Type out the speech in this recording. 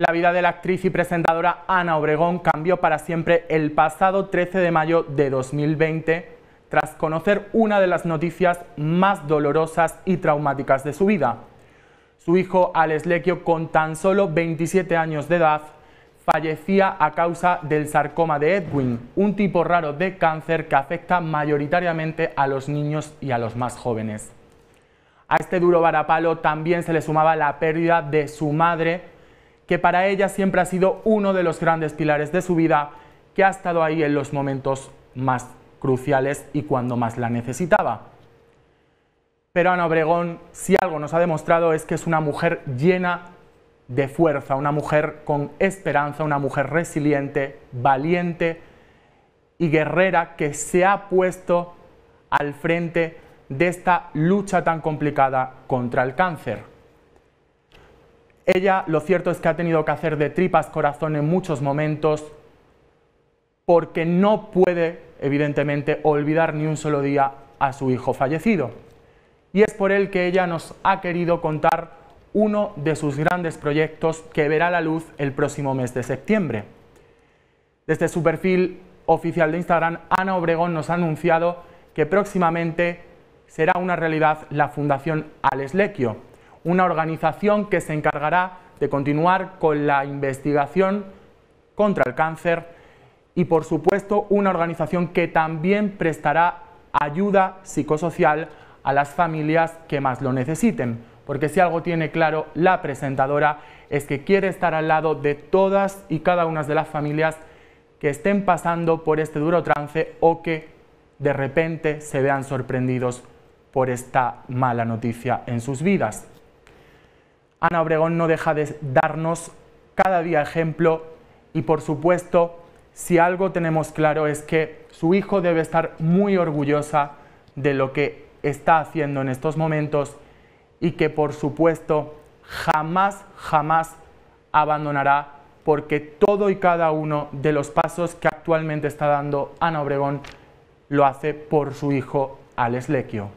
La vida de la actriz y presentadora Ana Obregón cambió para siempre el pasado 13 de mayo de 2020 tras conocer una de las noticias más dolorosas y traumáticas de su vida. Su hijo Alex Lequio, con tan solo 27 años de edad, fallecía a causa del sarcoma de Edwin, un tipo raro de cáncer que afecta mayoritariamente a los niños y a los más jóvenes. A este duro varapalo también se le sumaba la pérdida de su madre, que para ella siempre ha sido uno de los grandes pilares de su vida, que ha estado ahí en los momentos más cruciales y cuando más la necesitaba. Pero Ana Obregón, si algo nos ha demostrado, es que es una mujer llena de fuerza, una mujer con esperanza, una mujer resiliente, valiente y guerrera que se ha puesto al frente de esta lucha tan complicada contra el cáncer. Ella, lo cierto es que ha tenido que hacer de tripas corazón en muchos momentos porque no puede, evidentemente, olvidar ni un solo día a su hijo fallecido. Y es por él que ella nos ha querido contar uno de sus grandes proyectos que verá la luz el próximo mes de septiembre. Desde su perfil oficial de Instagram, Ana Obregón nos ha anunciado que próximamente será una realidad la Fundación Alex una organización que se encargará de continuar con la investigación contra el cáncer y por supuesto una organización que también prestará ayuda psicosocial a las familias que más lo necesiten. Porque si algo tiene claro la presentadora es que quiere estar al lado de todas y cada una de las familias que estén pasando por este duro trance o que de repente se vean sorprendidos por esta mala noticia en sus vidas. Ana Obregón no deja de darnos cada día ejemplo y por supuesto, si algo tenemos claro es que su hijo debe estar muy orgullosa de lo que está haciendo en estos momentos y que por supuesto jamás, jamás abandonará porque todo y cada uno de los pasos que actualmente está dando Ana Obregón lo hace por su hijo Alex Lequio.